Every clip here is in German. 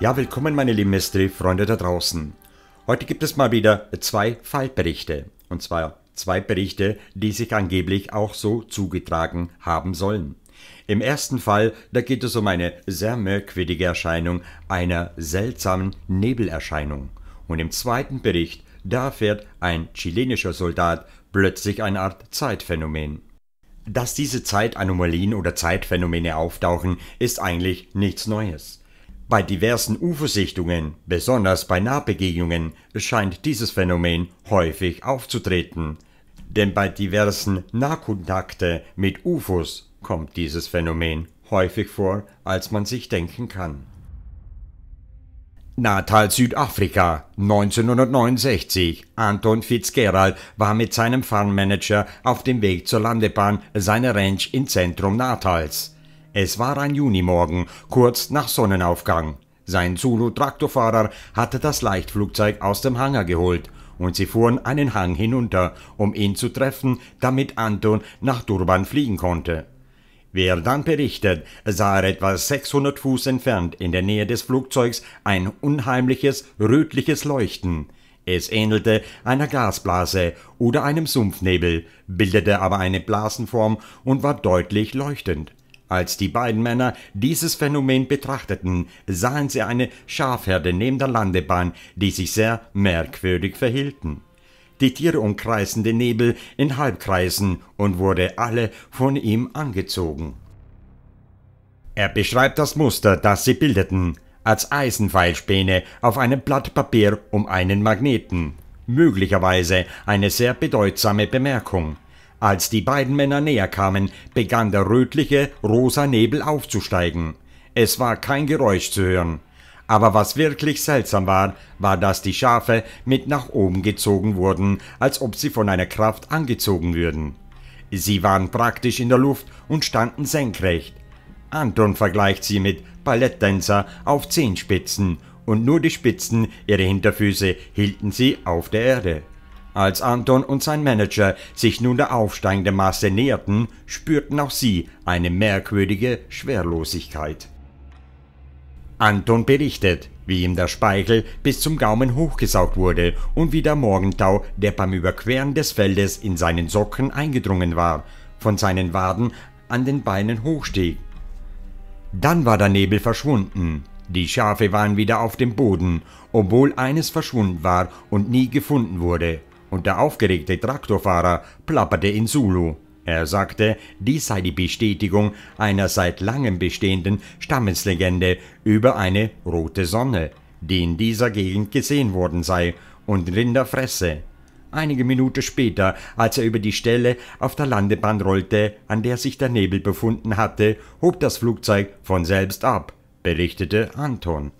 Ja, willkommen meine lieben Mystery-Freunde da draußen. Heute gibt es mal wieder zwei Fallberichte. Und zwar zwei Berichte, die sich angeblich auch so zugetragen haben sollen. Im ersten Fall, da geht es um eine sehr merkwürdige Erscheinung, einer seltsamen Nebelerscheinung. Und im zweiten Bericht, da fährt ein chilenischer Soldat plötzlich eine Art Zeitphänomen. Dass diese Zeitanomalien oder Zeitphänomene auftauchen, ist eigentlich nichts Neues. Bei diversen UFO-Sichtungen, besonders bei Nahbegegnungen, scheint dieses Phänomen häufig aufzutreten. Denn bei diversen Nahkontakte mit UFOs kommt dieses Phänomen häufig vor, als man sich denken kann. Natal Südafrika 1969. Anton Fitzgerald war mit seinem Farmmanager auf dem Weg zur Landebahn seiner Ranch im Zentrum Natals. Es war ein Junimorgen, kurz nach Sonnenaufgang. Sein Zulu-Traktorfahrer hatte das Leichtflugzeug aus dem Hangar geholt und sie fuhren einen Hang hinunter, um ihn zu treffen, damit Anton nach Durban fliegen konnte. Wer dann berichtet, sah er etwa 600 Fuß entfernt in der Nähe des Flugzeugs ein unheimliches, rötliches Leuchten. Es ähnelte einer Gasblase oder einem Sumpfnebel, bildete aber eine Blasenform und war deutlich leuchtend. Als die beiden Männer dieses Phänomen betrachteten, sahen sie eine Schafherde neben der Landebahn, die sich sehr merkwürdig verhielten. Die Tiere umkreisten den Nebel in Halbkreisen und wurde alle von ihm angezogen. Er beschreibt das Muster, das sie bildeten, als Eisenfeilspäne auf einem Blatt Papier um einen Magneten. Möglicherweise eine sehr bedeutsame Bemerkung. Als die beiden Männer näher kamen, begann der rötliche, rosa Nebel aufzusteigen. Es war kein Geräusch zu hören. Aber was wirklich seltsam war, war, dass die Schafe mit nach oben gezogen wurden, als ob sie von einer Kraft angezogen würden. Sie waren praktisch in der Luft und standen senkrecht. Anton vergleicht sie mit Balletttänzer auf Zehenspitzen und nur die Spitzen ihrer Hinterfüße hielten sie auf der Erde. Als Anton und sein Manager sich nun der aufsteigenden Masse näherten, spürten auch sie eine merkwürdige Schwerlosigkeit. Anton berichtet, wie ihm der Speichel bis zum Gaumen hochgesaugt wurde und wie der Morgentau, der beim Überqueren des Feldes in seinen Socken eingedrungen war, von seinen Waden an den Beinen hochstieg. Dann war der Nebel verschwunden, die Schafe waren wieder auf dem Boden, obwohl eines verschwunden war und nie gefunden wurde und der aufgeregte Traktorfahrer plapperte in Zulu. Er sagte, dies sei die Bestätigung einer seit langem bestehenden Stammeslegende über eine rote Sonne, die in dieser Gegend gesehen worden sei und Rinder fresse. Einige Minuten später, als er über die Stelle auf der Landebahn rollte, an der sich der Nebel befunden hatte, hob das Flugzeug von selbst ab, berichtete Anton.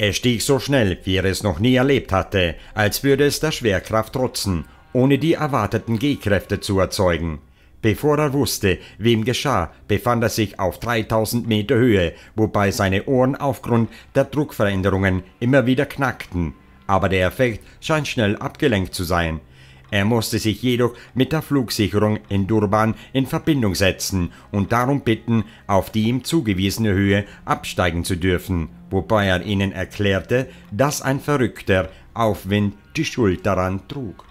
Er stieg so schnell, wie er es noch nie erlebt hatte, als würde es der Schwerkraft trotzen, ohne die erwarteten Gehkräfte zu erzeugen. Bevor er wusste, wem geschah, befand er sich auf 3000 Meter Höhe, wobei seine Ohren aufgrund der Druckveränderungen immer wieder knackten. Aber der Effekt scheint schnell abgelenkt zu sein. Er musste sich jedoch mit der Flugsicherung in Durban in Verbindung setzen und darum bitten, auf die ihm zugewiesene Höhe absteigen zu dürfen, wobei er ihnen erklärte, dass ein verrückter Aufwind die Schuld daran trug.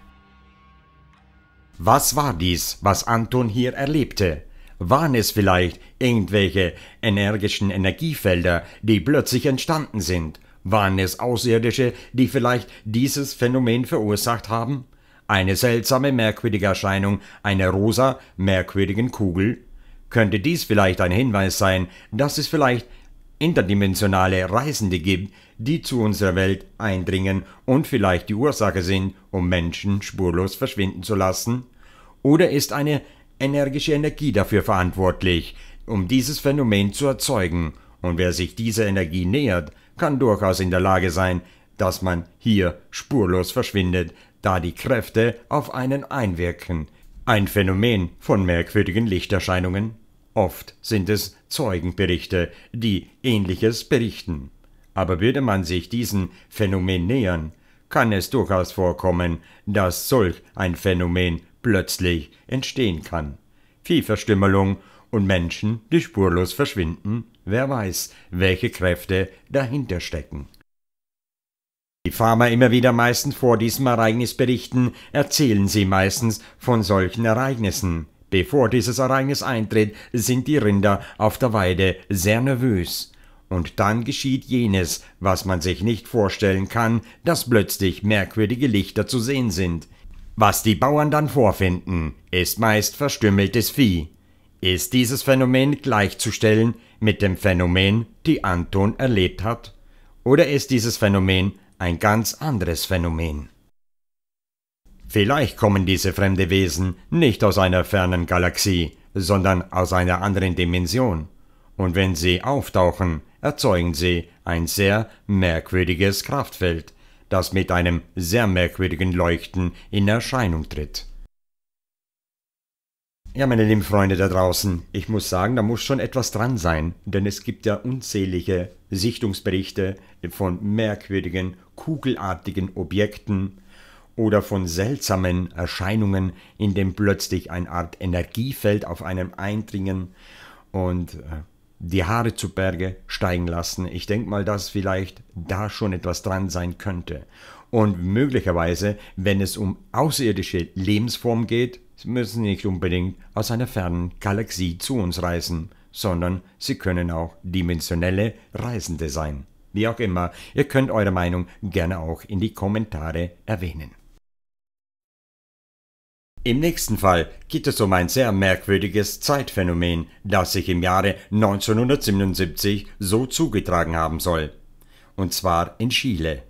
Was war dies, was Anton hier erlebte? Waren es vielleicht irgendwelche energischen Energiefelder, die plötzlich entstanden sind? Waren es Außerirdische, die vielleicht dieses Phänomen verursacht haben? eine seltsame, merkwürdige Erscheinung einer rosa, merkwürdigen Kugel? Könnte dies vielleicht ein Hinweis sein, dass es vielleicht interdimensionale Reisende gibt, die zu unserer Welt eindringen und vielleicht die Ursache sind, um Menschen spurlos verschwinden zu lassen? Oder ist eine energische Energie dafür verantwortlich, um dieses Phänomen zu erzeugen, und wer sich dieser Energie nähert, kann durchaus in der Lage sein, dass man hier spurlos verschwindet, da die Kräfte auf einen einwirken. Ein Phänomen von merkwürdigen Lichterscheinungen. Oft sind es Zeugenberichte, die ähnliches berichten. Aber würde man sich diesem Phänomen nähern, kann es durchaus vorkommen, dass solch ein Phänomen plötzlich entstehen kann. Viehverstümmelung und Menschen, die spurlos verschwinden, wer weiß, welche Kräfte dahinter stecken. Die Farmer immer wieder meistens vor diesem Ereignis berichten, erzählen sie meistens von solchen Ereignissen. Bevor dieses Ereignis eintritt, sind die Rinder auf der Weide sehr nervös. Und dann geschieht jenes, was man sich nicht vorstellen kann, dass plötzlich merkwürdige Lichter zu sehen sind. Was die Bauern dann vorfinden, ist meist verstümmeltes Vieh. Ist dieses Phänomen gleichzustellen mit dem Phänomen, die Anton erlebt hat? Oder ist dieses Phänomen ein ganz anderes Phänomen. Vielleicht kommen diese fremde Wesen nicht aus einer fernen Galaxie, sondern aus einer anderen Dimension, und wenn sie auftauchen, erzeugen sie ein sehr merkwürdiges Kraftfeld, das mit einem sehr merkwürdigen Leuchten in Erscheinung tritt. Ja, meine lieben Freunde da draußen, ich muss sagen, da muss schon etwas dran sein, denn es gibt ja unzählige Sichtungsberichte von merkwürdigen, kugelartigen Objekten oder von seltsamen Erscheinungen, in dem plötzlich eine Art Energiefeld auf einem eindringen und äh, die Haare zu Berge steigen lassen. Ich denke mal, dass vielleicht da schon etwas dran sein könnte. Und möglicherweise, wenn es um außerirdische Lebensformen geht, müssen nicht unbedingt aus einer fernen Galaxie zu uns reisen, sondern sie können auch dimensionelle Reisende sein. Wie auch immer, ihr könnt eure Meinung gerne auch in die Kommentare erwähnen. Im nächsten Fall geht es um ein sehr merkwürdiges Zeitphänomen, das sich im Jahre 1977 so zugetragen haben soll. Und zwar in Chile.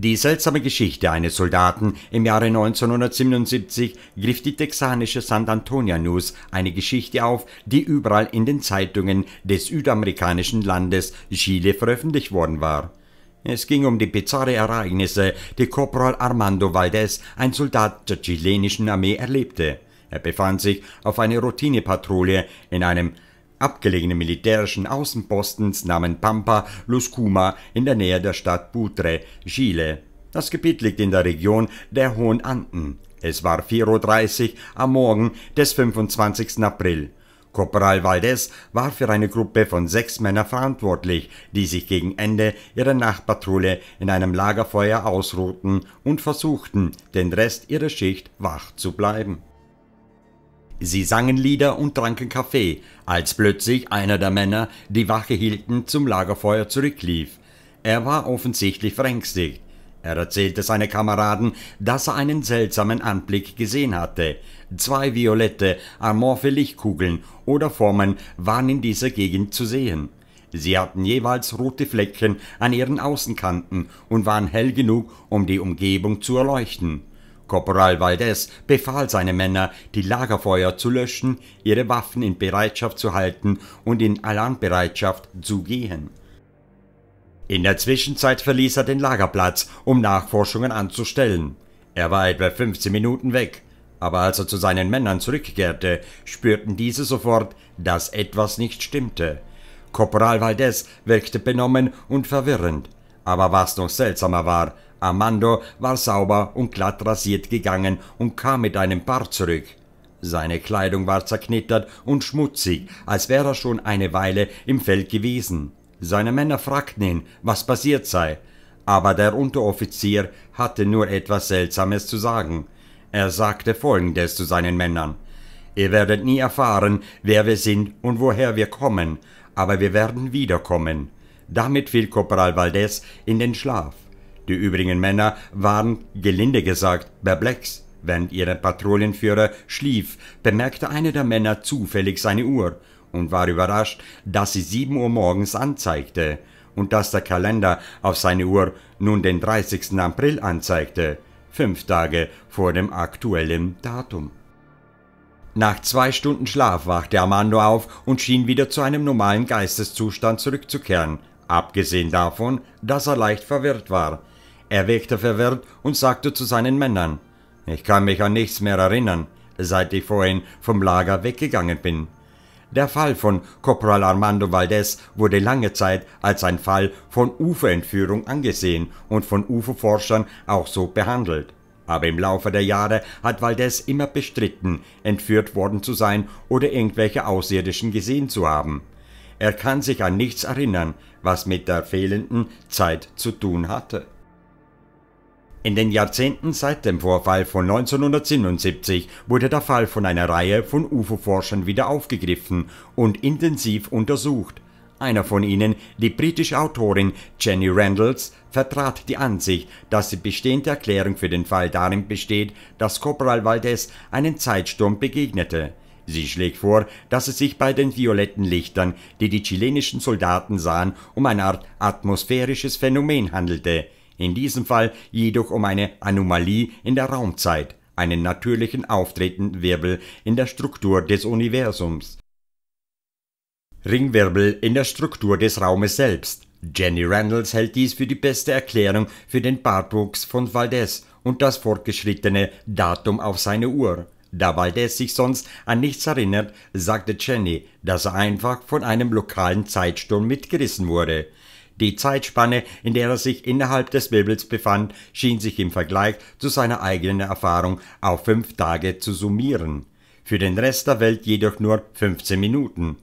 Die seltsame Geschichte eines Soldaten im Jahre 1977 griff die texanische San Antonio News eine Geschichte auf, die überall in den Zeitungen des südamerikanischen Landes Chile veröffentlicht worden war. Es ging um die bizarre Ereignisse, die Corporal Armando Valdez, ein Soldat der chilenischen Armee, erlebte. Er befand sich auf einer Routinepatrouille in einem abgelegene militärischen Außenpostens nahmen Pampa Luscuma in der Nähe der Stadt Putre, Chile. Das Gebiet liegt in der Region der Hohen Anden. Es war 4.30 Uhr am Morgen des 25. April. Corporal Valdez war für eine Gruppe von sechs Männern verantwortlich, die sich gegen Ende ihrer Nachtpatrouille in einem Lagerfeuer ausruhten und versuchten, den Rest ihrer Schicht wach zu bleiben. Sie sangen Lieder und tranken Kaffee, als plötzlich einer der Männer, die Wache hielten, zum Lagerfeuer zurücklief. Er war offensichtlich verängstigt. Er erzählte seinen Kameraden, dass er einen seltsamen Anblick gesehen hatte. Zwei violette, amorphe Lichtkugeln oder Formen waren in dieser Gegend zu sehen. Sie hatten jeweils rote Flecken an ihren Außenkanten und waren hell genug, um die Umgebung zu erleuchten. Korporal Valdez befahl seine Männer, die Lagerfeuer zu löschen, ihre Waffen in Bereitschaft zu halten und in Alarmbereitschaft zu gehen. In der Zwischenzeit verließ er den Lagerplatz, um Nachforschungen anzustellen. Er war etwa 15 Minuten weg, aber als er zu seinen Männern zurückkehrte, spürten diese sofort, dass etwas nicht stimmte. Korporal Valdez wirkte benommen und verwirrend, aber was noch seltsamer war, Armando war sauber und glatt rasiert gegangen und kam mit einem Bart zurück. Seine Kleidung war zerknittert und schmutzig, als wäre er schon eine Weile im Feld gewesen. Seine Männer fragten ihn, was passiert sei, aber der Unteroffizier hatte nur etwas Seltsames zu sagen. Er sagte folgendes zu seinen Männern Ihr werdet nie erfahren, wer wir sind und woher wir kommen, aber wir werden wiederkommen. Damit fiel Corporal Valdez in den Schlaf. Die übrigen Männer waren, gelinde gesagt, perplex. Während ihr Patrouillenführer schlief, bemerkte einer der Männer zufällig seine Uhr und war überrascht, dass sie 7 Uhr morgens anzeigte und dass der Kalender auf seine Uhr nun den 30. April anzeigte, fünf Tage vor dem aktuellen Datum. Nach zwei Stunden Schlaf wachte Armando auf und schien wieder zu einem normalen Geisteszustand zurückzukehren, abgesehen davon, dass er leicht verwirrt war. Er wirkte verwirrt und sagte zu seinen Männern, ich kann mich an nichts mehr erinnern, seit ich vorhin vom Lager weggegangen bin. Der Fall von Corporal Armando Valdez wurde lange Zeit als ein Fall von Uferentführung angesehen und von UFO-Forschern auch so behandelt. Aber im Laufe der Jahre hat Valdez immer bestritten, entführt worden zu sein oder irgendwelche Außerirdischen gesehen zu haben. Er kann sich an nichts erinnern, was mit der fehlenden Zeit zu tun hatte. In den Jahrzehnten seit dem Vorfall von 1977 wurde der Fall von einer Reihe von UFO-Forschern wieder aufgegriffen und intensiv untersucht. Einer von ihnen, die britische Autorin Jenny Randalls, vertrat die Ansicht, dass die bestehende Erklärung für den Fall darin besteht, dass Corporal Valdez einem Zeitsturm begegnete. Sie schlägt vor, dass es sich bei den violetten Lichtern, die die chilenischen Soldaten sahen, um eine Art atmosphärisches Phänomen handelte in diesem Fall jedoch um eine Anomalie in der Raumzeit, einen natürlichen auftretenden Wirbel in der Struktur des Universums. Ringwirbel in der Struktur des Raumes selbst. Jenny Randalls hält dies für die beste Erklärung für den Bartwuchs von Valdez und das fortgeschrittene Datum auf seine Uhr. Da Valdez sich sonst an nichts erinnert, sagte Jenny, dass er einfach von einem lokalen Zeitsturm mitgerissen wurde. Die Zeitspanne, in der er sich innerhalb des Wirbels befand, schien sich im Vergleich zu seiner eigenen Erfahrung auf fünf Tage zu summieren. Für den Rest der Welt jedoch nur 15 Minuten.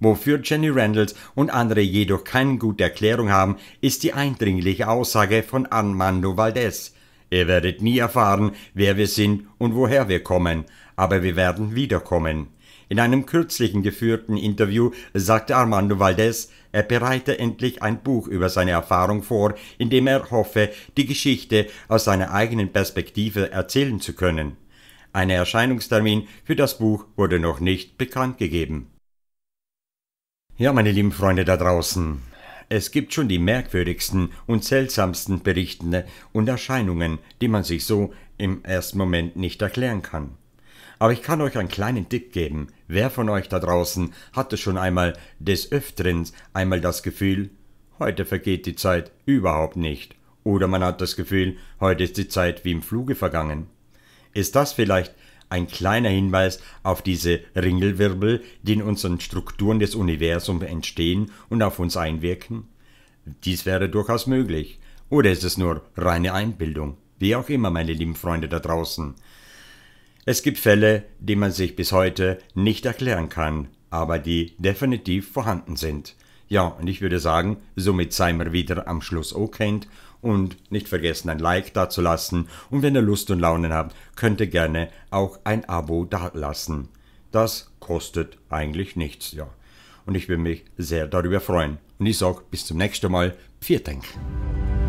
Wofür Jenny Randalls und andere jedoch keine gute Erklärung haben, ist die eindringliche Aussage von Armando Valdez. Ihr werdet nie erfahren, wer wir sind und woher wir kommen, aber wir werden wiederkommen. In einem kürzlichen geführten Interview sagte Armando Valdez, er bereite endlich ein Buch über seine Erfahrung vor, in dem er hoffe, die Geschichte aus seiner eigenen Perspektive erzählen zu können. Ein Erscheinungstermin für das Buch wurde noch nicht bekannt gegeben. Ja, meine lieben Freunde da draußen, es gibt schon die merkwürdigsten und seltsamsten Berichten und Erscheinungen, die man sich so im ersten Moment nicht erklären kann. Aber ich kann euch einen kleinen Tipp geben. Wer von euch da draußen hatte schon einmal des Öfteren einmal das Gefühl, heute vergeht die Zeit überhaupt nicht. Oder man hat das Gefühl, heute ist die Zeit wie im Fluge vergangen. Ist das vielleicht ein kleiner Hinweis auf diese Ringelwirbel, die in unseren Strukturen des Universums entstehen und auf uns einwirken? Dies wäre durchaus möglich. Oder ist es nur reine Einbildung? Wie auch immer, meine lieben Freunde da draußen. Es gibt Fälle, die man sich bis heute nicht erklären kann, aber die definitiv vorhanden sind. Ja, und ich würde sagen, somit seien wir wieder am Schluss okay und nicht vergessen ein Like dazulassen und wenn ihr Lust und Laune habt, könnt ihr gerne auch ein Abo dalassen. Das kostet eigentlich nichts, ja. Und ich würde mich sehr darüber freuen. Und ich sage bis zum nächsten Mal. Vielen Dank.